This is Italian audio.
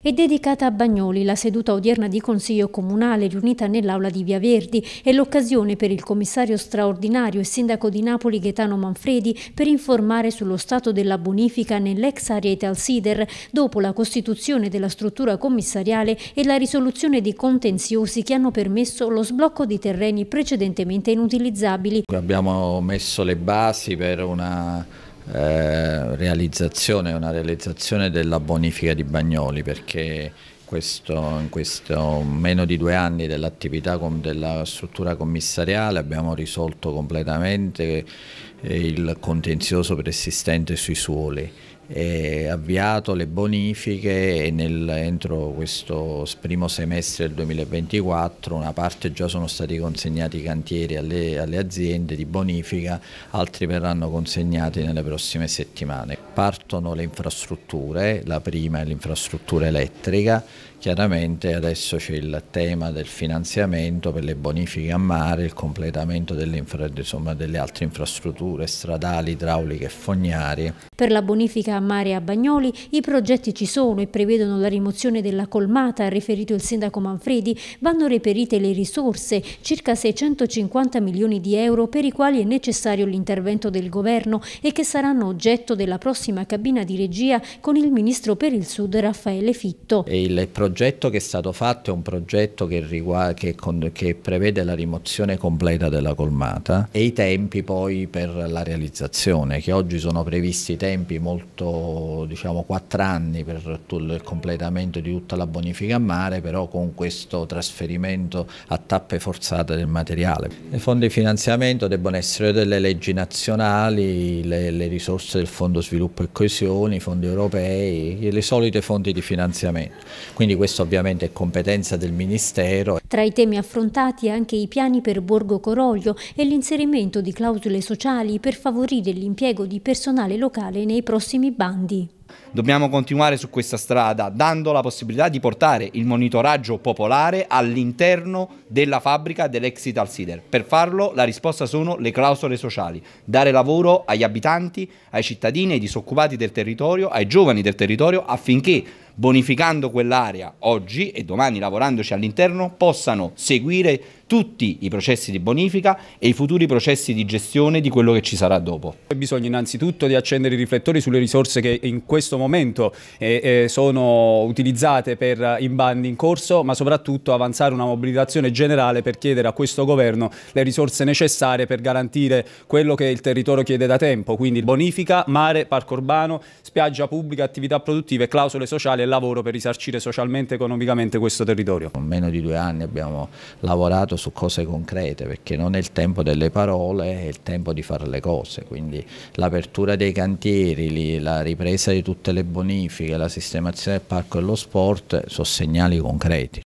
È dedicata a Bagnoli la seduta odierna di Consiglio Comunale riunita nell'aula di Via Verdi e l'occasione per il commissario straordinario e sindaco di Napoli Gaetano Manfredi per informare sullo stato della bonifica nell'ex Ariete al Sider dopo la costituzione della struttura commissariale e la risoluzione di contenziosi che hanno permesso lo sblocco di terreni precedentemente inutilizzabili. Abbiamo messo le basi per una eh, realizzazione, una realizzazione della bonifica di Bagnoli perché questo, in questo meno di due anni dell'attività della struttura commissariale abbiamo risolto completamente il contenzioso persistente sui suoli avviato le bonifiche e nel, entro questo primo semestre del 2024 una parte già sono stati consegnati i cantieri alle, alle aziende di bonifica, altri verranno consegnati nelle prossime settimane. Partono le infrastrutture, la prima è l'infrastruttura elettrica, chiaramente adesso c'è il tema del finanziamento per le bonifiche a mare, il completamento delle, insomma, delle altre infrastrutture stradali, idrauliche e fognarie. Per la bonifica a mare a Bagnoli, i progetti ci sono e prevedono la rimozione della colmata, ha riferito il sindaco Manfredi, vanno reperite le risorse, circa 650 milioni di euro per i quali è necessario l'intervento del governo e che saranno oggetto della prossima cabina di regia con il ministro per il Sud Raffaele Fitto. Il progetto che è stato fatto è un progetto che, riguarda, che, con, che prevede la rimozione completa della colmata e i tempi poi per la realizzazione, che oggi sono previsti tempi molto diciamo, quattro anni per il completamento di tutta la bonifica a mare, però con questo trasferimento a tappe forzate del materiale. I fondi di finanziamento debbono essere delle leggi nazionali, le, le risorse del Fondo Sviluppo e Coesione, i fondi europei, le solite fonti di finanziamento. Quindi questo ovviamente è competenza del Ministero. Tra i temi affrontati anche i piani per Borgo Coroglio e l'inserimento di clausole sociali per favorire l'impiego di personale locale nei prossimi 邦迪 Dobbiamo continuare su questa strada dando la possibilità di portare il monitoraggio popolare all'interno della fabbrica dell'ex Italsider. Per farlo la risposta sono le clausole sociali, dare lavoro agli abitanti, ai cittadini, ai disoccupati del territorio, ai giovani del territorio affinché bonificando quell'area oggi e domani lavorandoci all'interno possano seguire tutti i processi di bonifica e i futuri processi di gestione di quello che ci sarà dopo. Bisogna innanzitutto di accendere i riflettori sulle risorse che in questo questo momento eh, eh, sono utilizzate per eh, i bandi in corso, ma soprattutto avanzare una mobilitazione generale per chiedere a questo governo le risorse necessarie per garantire quello che il territorio chiede da tempo, quindi bonifica, mare, parco urbano, spiaggia pubblica, attività produttive, clausole sociali e lavoro per risarcire socialmente e economicamente questo territorio. Con meno di due anni abbiamo lavorato su cose concrete perché non è il tempo delle parole, è il tempo di fare le cose, quindi l'apertura dei cantieri, la ripresa di tutte le bonifiche, la sistemazione del parco e dello sport sono segnali concreti.